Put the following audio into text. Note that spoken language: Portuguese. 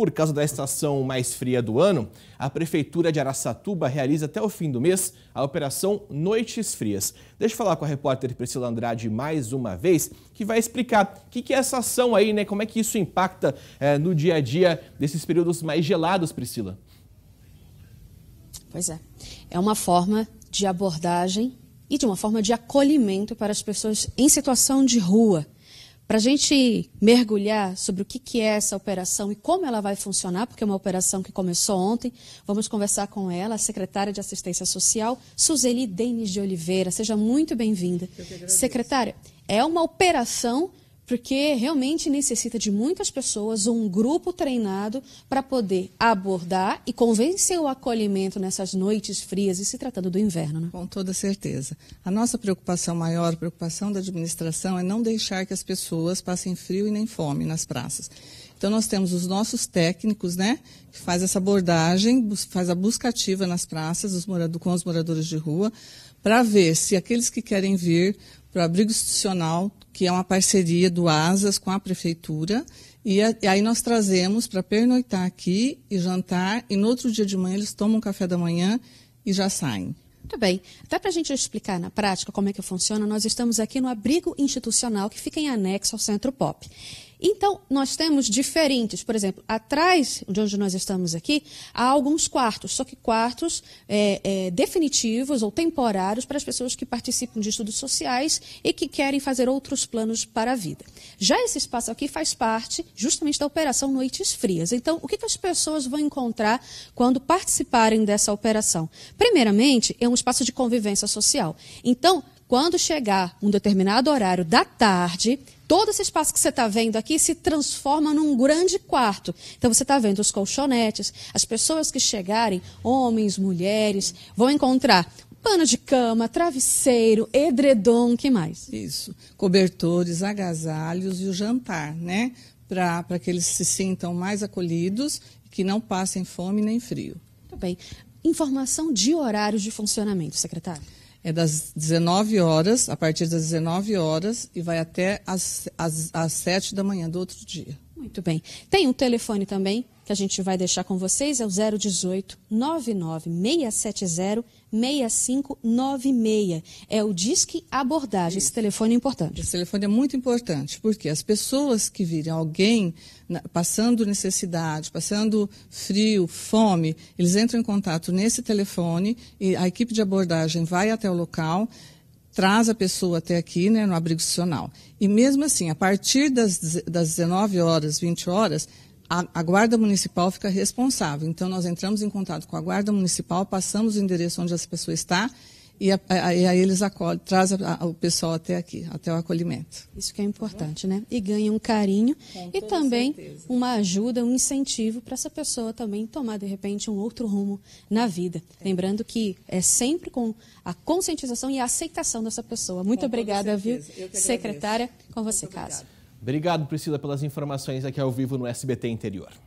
Por causa da estação mais fria do ano, a Prefeitura de Araçatuba realiza até o fim do mês a operação Noites Frias. Deixa eu falar com a repórter Priscila Andrade mais uma vez, que vai explicar o que, que, é essa ação aí, né? Como é que isso impacta é, no dia a dia desses períodos mais gelados, Priscila? Pois é. É uma forma de abordagem e de uma forma de acolhimento para as pessoas em situação de rua para a gente mergulhar sobre o que, que é essa operação e como ela vai funcionar, porque é uma operação que começou ontem, vamos conversar com ela, a secretária de Assistência Social, Suzeli Denis de Oliveira. Seja muito bem-vinda. Secretária, é uma operação porque realmente necessita de muitas pessoas, um grupo treinado para poder abordar e convencer o acolhimento nessas noites frias e se tratando do inverno. Né? Com toda certeza. A nossa preocupação maior, preocupação da administração, é não deixar que as pessoas passem frio e nem fome nas praças. Então nós temos os nossos técnicos, né, que faz essa abordagem, faz a busca ativa nas praças com os moradores de rua, para ver se aqueles que querem vir para o abrigo institucional que é uma parceria do ASAS com a prefeitura. E, a, e aí nós trazemos para pernoitar aqui e jantar, e no outro dia de manhã eles tomam um café da manhã e já saem. Muito bem. Até para a gente explicar na prática como é que funciona, nós estamos aqui no abrigo institucional que fica em anexo ao Centro Pop. Então, nós temos diferentes, por exemplo, atrás de onde nós estamos aqui, há alguns quartos, só que quartos é, é, definitivos ou temporários para as pessoas que participam de estudos sociais e que querem fazer outros planos para a vida. Já esse espaço aqui faz parte justamente da operação Noites Frias. Então, o que, que as pessoas vão encontrar quando participarem dessa operação? Primeiramente, é um espaço de convivência social. Então, quando chegar um determinado horário da tarde, todo esse espaço que você está vendo aqui se transforma num grande quarto. Então você está vendo os colchonetes, as pessoas que chegarem, homens, mulheres, vão encontrar pano de cama, travesseiro, edredom, que mais? Isso, cobertores, agasalhos e o jantar, né? Para que eles se sintam mais acolhidos, e que não passem fome nem frio. Tá bem. Informação de horários de funcionamento, secretário é das 19 horas, a partir das 19 horas, e vai até as, as, as 7 da manhã do outro dia. Muito bem. Tem um telefone também que a gente vai deixar com vocês, é o 018 99 670 6596. É o Disque Abordagem. Esse telefone é importante. Esse telefone é muito importante, porque as pessoas que virem alguém passando necessidade, passando frio, fome, eles entram em contato nesse telefone e a equipe de abordagem vai até o local traz a pessoa até aqui, né, no abrigo institucional. E mesmo assim, a partir das, das 19 horas, 20 horas, a, a, Guarda Municipal fica responsável. Então, nós entramos em contato com a Guarda Municipal, passamos o endereço onde essa pessoa está e aí eles acolhem, trazem o pessoal até aqui, até o acolhimento. Isso que é importante, né? E ganha um carinho Com e também certeza. uma ajuda, um incentivo para essa pessoa também tomar, de repente, um outro rumo na vida. É. Lembrando que é sempre com a conscientização e a aceitação dessa pessoa. Muito com obrigada, viu? Secretária, com você, Caso. Obrigado, Priscila, pelas informações aqui ao vivo no SBT Interior.